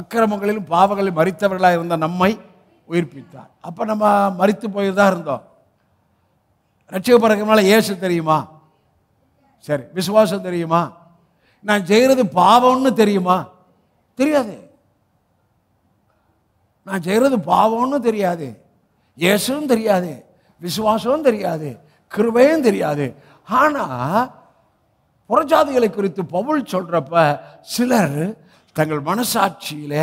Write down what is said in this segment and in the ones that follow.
அக்கிரமங்களிலும் பாவங்களில் மறித்தவர்களாக இருந்த நம்மை உயிர்ப்பித்தார் அப்போ நம்ம மறித்து போய் தான் இருந்தோம் ரட்சிக்க பிறகுனால ஏசு தெரியுமா சரி விசுவாசம் தெரியுமா நான் செய்கிறது பாவம்னு தெரியுமா தெரியாது நான் செய்கிறது பாவம்னு தெரியாது ஏசும் தெரியாது விசுவாசமும் தெரியாது கிருபையும் தெரியாது ஆனால் புறஜாதிகளை குறித்து பவுல் சொல்கிறப்ப சிலர் தங்கள் மனசாட்சியில்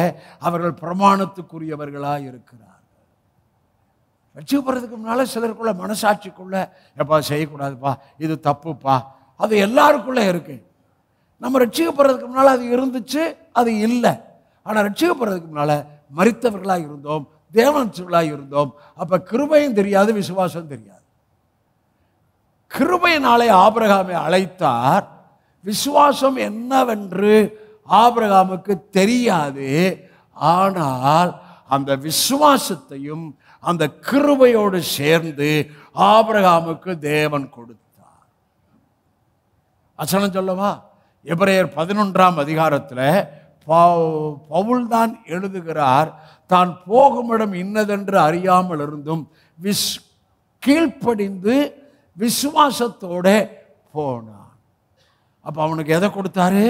அவர்கள் பிரமாணத்துக்குரியவர்களாக இருக்கிறார் ரட்சிக்கப்படுறதுக்கு முன்னால் சிலருக்குள்ள மனசாட்சிக்குள்ள எப்பா செய்யக்கூடாதுப்பா இது தப்புப்பா அது எல்லாருக்குள்ளே இருக்கு நம்ம ரட்சிக்கப்படுறதுக்கு முன்னால் அது இருந்துச்சு அது இல்லை ஆனால் ரட்சிக்கப்படுறதுக்கு முன்னால் மறித்தவர்களாக இருந்தோம் தேவனர்களாக இருந்தோம் அப்போ கிருபையும் தெரியாது விசுவாசம் தெரியாது கிருபையினாலே ஆபரகாமை அழைத்தார் விசுவாசம் என்னவென்று ஆபிரகாமுக்கு தெரியாது ஆனால் அந்த விசுவாசத்தையும் அந்த கிருபையோடு சேர்ந்து ஆபிரகாமுக்கு தேவன் கொடுத்தார் வசனம் சொல்லவா எபிரேயர் பதினொன்றாம் அதிகாரத்தில் பவுல் தான் எழுதுகிறார் தான் போகுமிடம் இன்னதென்று அறியாமல் இருந்தும் விஸ் கீழ்ப்படிந்து விசுவாசத்தோட போனான் அப்போ அவனுக்கு எதை கொடுத்தாரு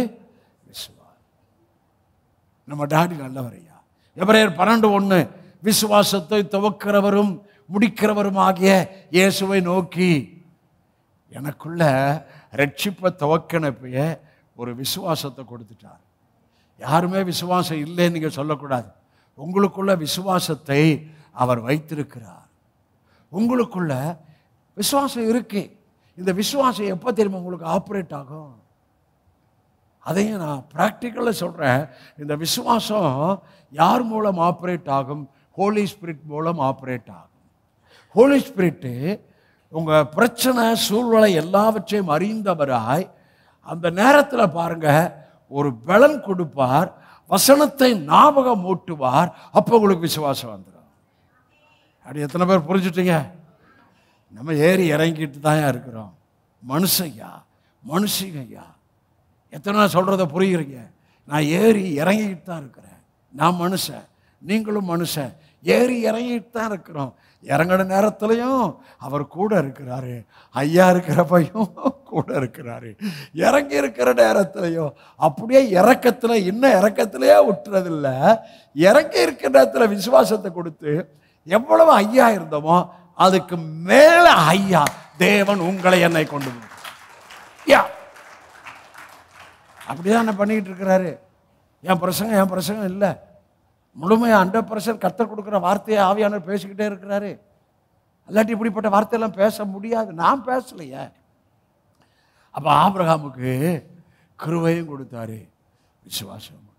நம்ம டாடி நல்லவர் ஐயா எவரையர் பன்னெண்டு ஒன்று விசுவாசத்தை துவக்கிறவரும் முடிக்கிறவரும் ஆகிய இயேசுவை நோக்கி எனக்குள்ள ரட்சிப்பை துவக்கினப்பைய ஒரு விசுவாசத்தை கொடுத்துட்டார் யாருமே விசுவாசம் இல்லைன்னு நீங்கள் சொல்லக்கூடாது உங்களுக்குள்ள விசுவாசத்தை அவர் வைத்திருக்கிறார் உங்களுக்குள்ள விசுவாசம் இருக்கு இந்த விசுவாசம் எப்போ தெரியுமா உங்களுக்கு ஆப்ரேட் ஆகும் அதையும் நான் ப்ராக்டிக்கலாக சொல்கிறேன் இந்த விசுவாசம் யார் மூலம் ஆப்ரேட் ஆகும் ஹோலி ஸ்பிரிட் மூலம் ஆப்ரேட் ஆகும் ஹோலி ஸ்பிரிட்டு உங்கள் பிரச்சனை சூழ்நிலை எல்லாவற்றையும் அறிந்தவராய் அந்த நேரத்தில் பாருங்கள் ஒரு பலன் கொடுப்பார் வசனத்தை ஞாபகம் மூட்டுவார் அப்போ உங்களுக்கு விசுவாசம் வந்துடும் அப்படி எத்தனை பேர் புரிஞ்சுட்டீங்க நம்ம ஏறி இறங்கிட்டு தான் இருக்கிறோம் மனுஷையா மனுஷங்கய்யா எத்தனை சொல்கிறத புரிகிறீங்க நான் ஏறி இறங்கிக்கிட்டு தான் இருக்கிறேன் நான் மனுஷன் நீங்களும் மனுஷன் ஏறி இறங்கிட்டு தான் இருக்கிறோம் இறங்கின நேரத்துலையும் அவர் கூட இருக்கிறாரு ஐயா இருக்கிறப்பையும் கூட இருக்கிறாரு இறங்கி இருக்கிற நேரத்துலையும் அப்படியே இறக்கத்தில் இன்னும் இறக்கத்திலேயே விட்டுறதில்ல இறங்கி இருக்கிற நேரத்தில் விசுவாசத்தை கொடுத்து எவ்வளவு ஐயா இருந்தோமோ அதுக்கு மேலே ஐயா தேவன் உங்களை என்னை கொண்டு யா அப்படி தான் பண்ணிக்கிட்டு இருக்கிறாரு என் பிரசங்கம் என் பிரசங்கம் இல்லை முழுமையாக ஹண்ட்ரட் பர்சன்ட் கத்தர் கொடுக்குற வார்த்தையை ஆவியானவர் பேசிக்கிட்டே இருக்கிறாரு இல்லாட்டி இப்படிப்பட்ட வார்த்தையெல்லாம் பேச முடியாது நான் பேசலையே அப்போ ஆப்ரஹாமுக்கு கிருவையும் கொடுத்தாரு விசுவாசம்